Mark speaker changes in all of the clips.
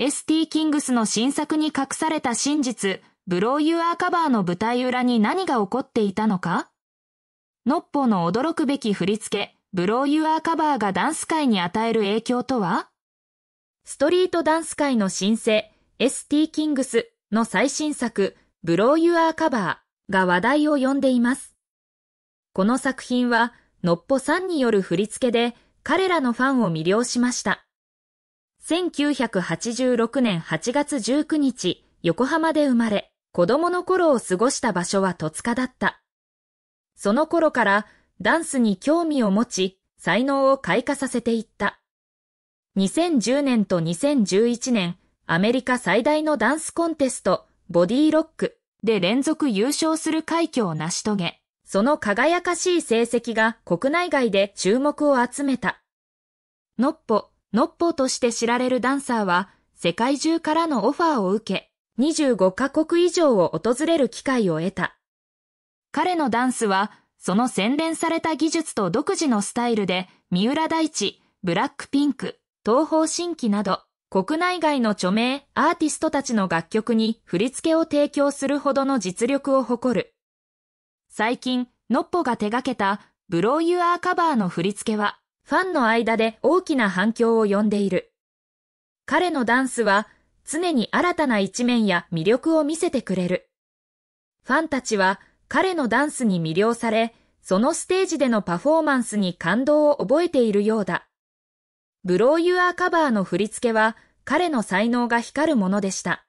Speaker 1: ST キングスの新作に隠された真実、ブローユアーカバーの舞台裏に何が起こっていたのかノッポの驚くべき振り付け、ブローユアーカバーがダンス界に与える影響とはストリートダンス界の新星、ST キングスの最新作、ブローユアーカバーが話題を呼んでいます。この作品は、ノッポさんによる振り付けで彼らのファンを魅了しました。1986年8月19日、横浜で生まれ、子供の頃を過ごした場所は戸塚だった。その頃からダンスに興味を持ち、才能を開花させていった。2010年と2011年、アメリカ最大のダンスコンテスト、ボディロックで連続優勝する快挙を成し遂げ、その輝かしい成績が国内外で注目を集めた。のっぽ。ノッポーとして知られるダンサーは、世界中からのオファーを受け、25カ国以上を訪れる機会を得た。彼のダンスは、その洗練された技術と独自のスタイルで、三浦大地、ブラックピンク、東方神起など、国内外の著名アーティストたちの楽曲に振り付けを提供するほどの実力を誇る。最近、ノッポが手掛けたブローユアーカバーの振り付けは、ファンの間で大きな反響を呼んでいる。彼のダンスは常に新たな一面や魅力を見せてくれる。ファンたちは彼のダンスに魅了され、そのステージでのパフォーマンスに感動を覚えているようだ。ブローユアーカバーの振り付けは彼の才能が光るものでした。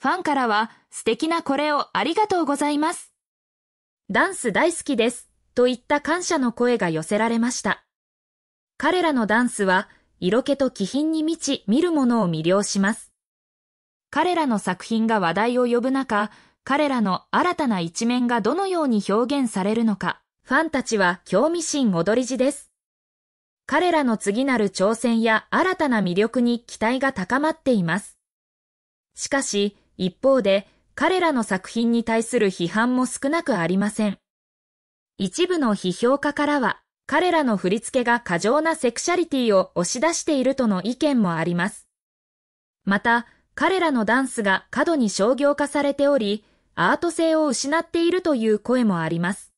Speaker 1: ファンからは素敵なこれをありがとうございます。ダンス大好きですといった感謝の声が寄せられました。彼らのダンスは、色気と気品に満ち、見る者を魅了します。彼らの作品が話題を呼ぶ中、彼らの新たな一面がどのように表現されるのか、ファンたちは興味心踊り地です。彼らの次なる挑戦や新たな魅力に期待が高まっています。しかし、一方で、彼らの作品に対する批判も少なくありません。一部の批評家からは、彼らの振り付けが過剰なセクシャリティを押し出しているとの意見もあります。また、彼らのダンスが過度に商業化されており、アート性を失っているという声もあります。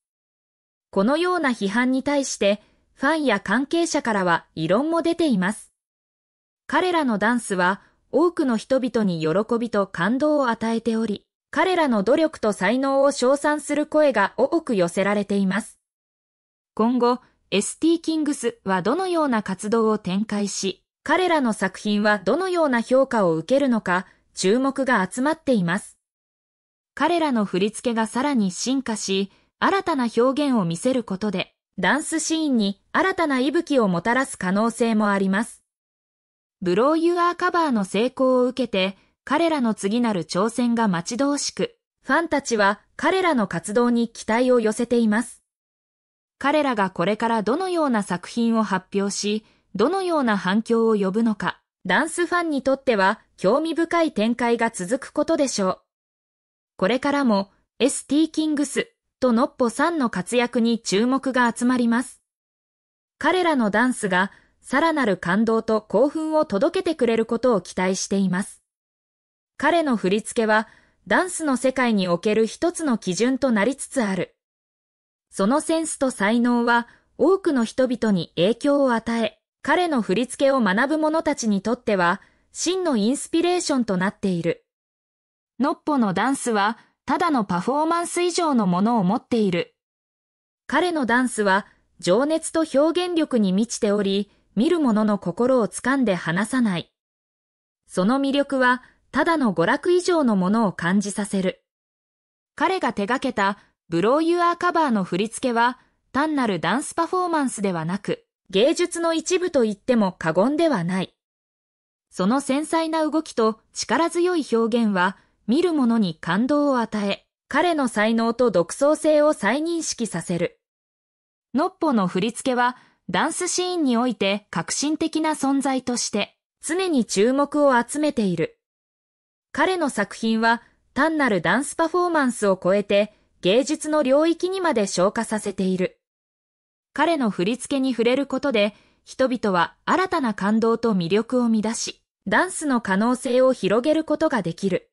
Speaker 1: このような批判に対して、ファンや関係者からは異論も出ています。彼らのダンスは多くの人々に喜びと感動を与えており、彼らの努力と才能を称賛する声が多く寄せられています。今後、ST キングスはどのような活動を展開し、彼らの作品はどのような評価を受けるのか、注目が集まっています。彼らの振り付けがさらに進化し、新たな表現を見せることで、ダンスシーンに新たな息吹をもたらす可能性もあります。ブローユアーカバーの成功を受けて、彼らの次なる挑戦が待ち遠しく、ファンたちは彼らの活動に期待を寄せています。彼らがこれからどのような作品を発表し、どのような反響を呼ぶのか、ダンスファンにとっては興味深い展開が続くことでしょう。これからも ST キングスとノッポさんの活躍に注目が集まります。彼らのダンスがさらなる感動と興奮を届けてくれることを期待しています。彼の振り付けはダンスの世界における一つの基準となりつつある。そのセンスと才能は多くの人々に影響を与え、彼の振り付けを学ぶ者たちにとっては、真のインスピレーションとなっている。ノッポのダンスは、ただのパフォーマンス以上のものを持っている。彼のダンスは、情熱と表現力に満ちており、見る者の心を掴んで離さない。その魅力は、ただの娯楽以上のものを感じさせる。彼が手掛けたブローユアーカバーの振り付けは単なるダンスパフォーマンスではなく、芸術の一部と言っても過言ではない。その繊細な動きと力強い表現は、見る者に感動を与え、彼の才能と独創性を再認識させる。ノッポの振り付けは、ダンスシーンにおいて革新的な存在として、常に注目を集めている。彼の作品は、単なるダンスパフォーマンスを超えて、芸術の領域にまで昇華させている。彼の振り付けに触れることで、人々は新たな感動と魅力を乱し、ダンスの可能性を広げることができる。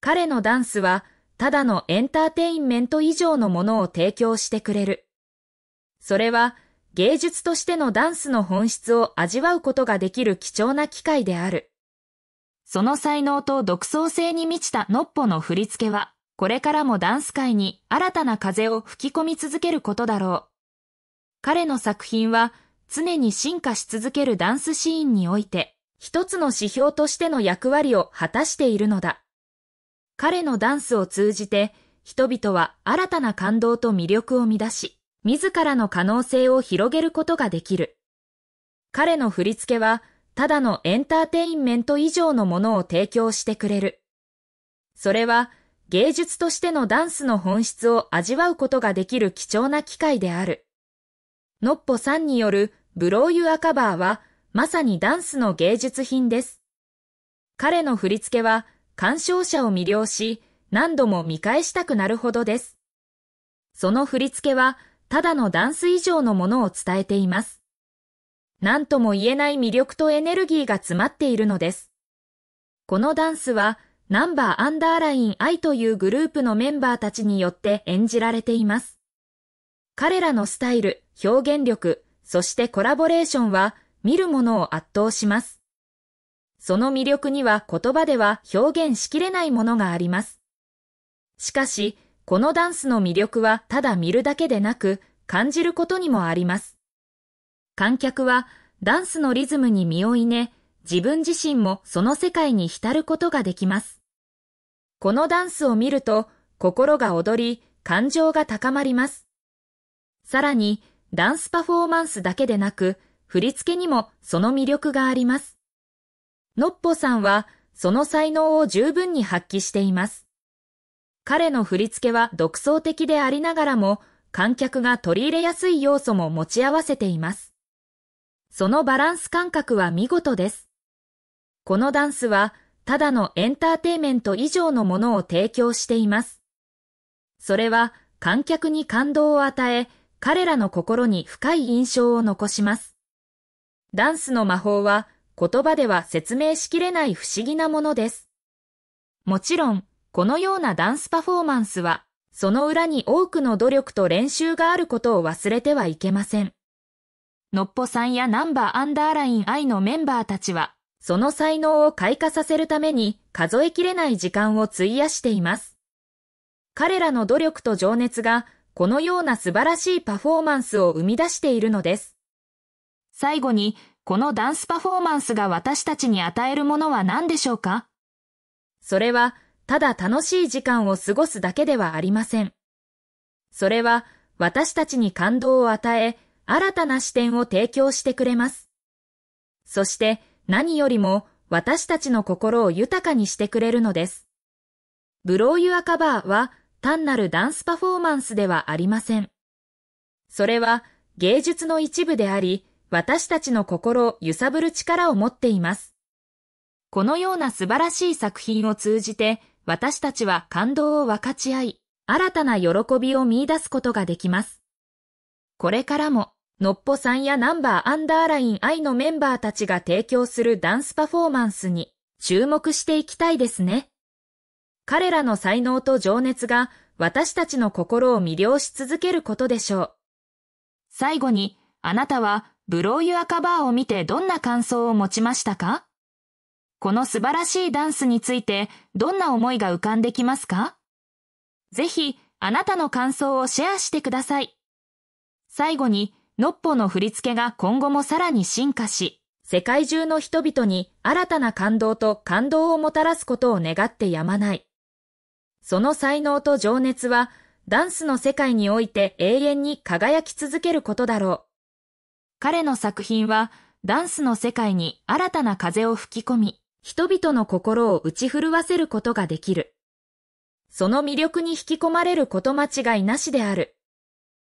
Speaker 1: 彼のダンスは、ただのエンターテインメント以上のものを提供してくれる。それは、芸術としてのダンスの本質を味わうことができる貴重な機会である。その才能と独創性に満ちたノッポの振り付けは、これからもダンス界に新たな風を吹き込み続けることだろう。彼の作品は常に進化し続けるダンスシーンにおいて、一つの指標としての役割を果たしているのだ。彼のダンスを通じて、人々は新たな感動と魅力を生みし、自らの可能性を広げることができる。彼の振り付けは、ただのエンターテインメント以上のものを提供してくれる。それは、芸術としてのダンスの本質を味わうことができる貴重な機会である。ノッポさんによるブローユアカバーはまさにダンスの芸術品です。彼の振り付けは鑑賞者を魅了し何度も見返したくなるほどです。その振り付けはただのダンス以上のものを伝えています。何とも言えない魅力とエネルギーが詰まっているのです。このダンスはナンバーアンダーライン I というグループのメンバーたちによって演じられています。彼らのスタイル、表現力、そしてコラボレーションは見るものを圧倒します。その魅力には言葉では表現しきれないものがあります。しかし、このダンスの魅力はただ見るだけでなく感じることにもあります。観客はダンスのリズムに身を稲、ね、自分自身もその世界に浸ることができます。このダンスを見ると心が躍り、感情が高まります。さらに、ダンスパフォーマンスだけでなく、振り付けにもその魅力があります。のっぽさんは、その才能を十分に発揮しています。彼の振り付けは独創的でありながらも、観客が取り入れやすい要素も持ち合わせています。そのバランス感覚は見事です。このダンスは、ただのエンターテイメント以上のものを提供しています。それは観客に感動を与え、彼らの心に深い印象を残します。ダンスの魔法は言葉では説明しきれない不思議なものです。もちろん、このようなダンスパフォーマンスは、その裏に多くの努力と練習があることを忘れてはいけません。のっぽさんやナンバーアンダーライン愛のメンバーたちは、その才能を開花させるために数えきれない時間を費やしています。彼らの努力と情熱がこのような素晴らしいパフォーマンスを生み出しているのです。最後に、このダンスパフォーマンスが私たちに与えるものは何でしょうかそれは、ただ楽しい時間を過ごすだけではありません。それは、私たちに感動を与え、新たな視点を提供してくれます。そして、何よりも私たちの心を豊かにしてくれるのです。ブローユアカバーは単なるダンスパフォーマンスではありません。それは芸術の一部であり、私たちの心を揺さぶる力を持っています。このような素晴らしい作品を通じて、私たちは感動を分かち合い、新たな喜びを見出すことができます。これからも、のっぽさんやナンバーアンダーライン I のメンバーたちが提供するダンスパフォーマンスに注目していきたいですね。彼らの才能と情熱が私たちの心を魅了し続けることでしょう。最後に、あなたはブローユアカバーを見てどんな感想を持ちましたかこの素晴らしいダンスについてどんな思いが浮かんできますかぜひ、あなたの感想をシェアしてください。最後に、ノッポの振り付けが今後もさらに進化し、世界中の人々に新たな感動と感動をもたらすことを願ってやまない。その才能と情熱は、ダンスの世界において永遠に輝き続けることだろう。彼の作品は、ダンスの世界に新たな風を吹き込み、人々の心を打ち震わせることができる。その魅力に引き込まれること間違いなしである。